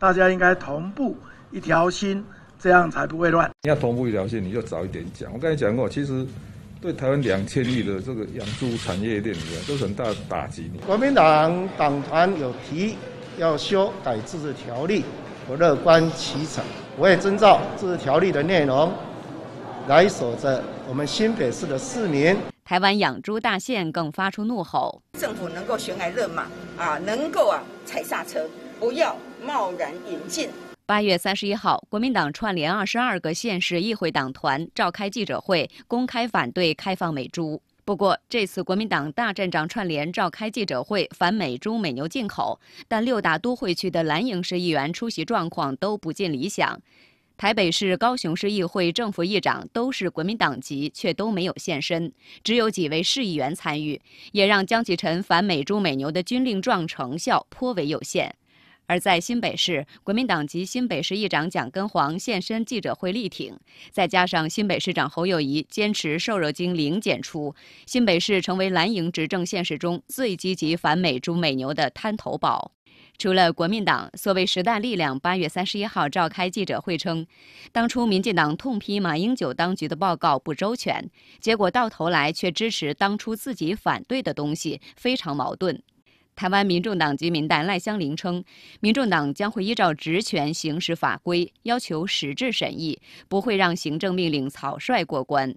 大家应该同步一条心，这样才不会乱。你要同步一条心，你就早一点讲。我刚才讲过，其实对台湾两千亿的这个养猪产业链，都是很大的打击。国民党党团有提要修改自治条例，我乐观其成。我也遵照自治条例的内容，来守着我们新北市的市民。台湾养猪大县更发出怒吼：政府能够悬崖勒马啊，能够啊踩刹车。不要贸然引进。八月三十一号，国民党串联二十二个县市议会党团召开记者会，公开反对开放美猪。不过，这次国民党大阵长串联召开记者会反美猪美牛进口，但六大都会区的蓝营市议员出席状况都不尽理想。台北市、高雄市议会政府议长都是国民党籍，却都没有现身，只有几位市议员参与，也让江启臣反美猪美牛的军令状成效颇为有限。而在新北市，国民党籍新北市议长蒋根黄现身记者会力挺，再加上新北市长侯友谊坚持瘦肉精零检出，新北市成为蓝营执政现实中最积极反美猪美牛的滩头堡。除了国民党所谓时代力量，八月三十一号召开记者会称，当初民进党痛批马英九当局的报告不周全，结果到头来却支持当初自己反对的东西，非常矛盾。台湾民众党籍民代赖香伶称，民众党将会依照职权行使法规，要求实质审议，不会让行政命令草率过关。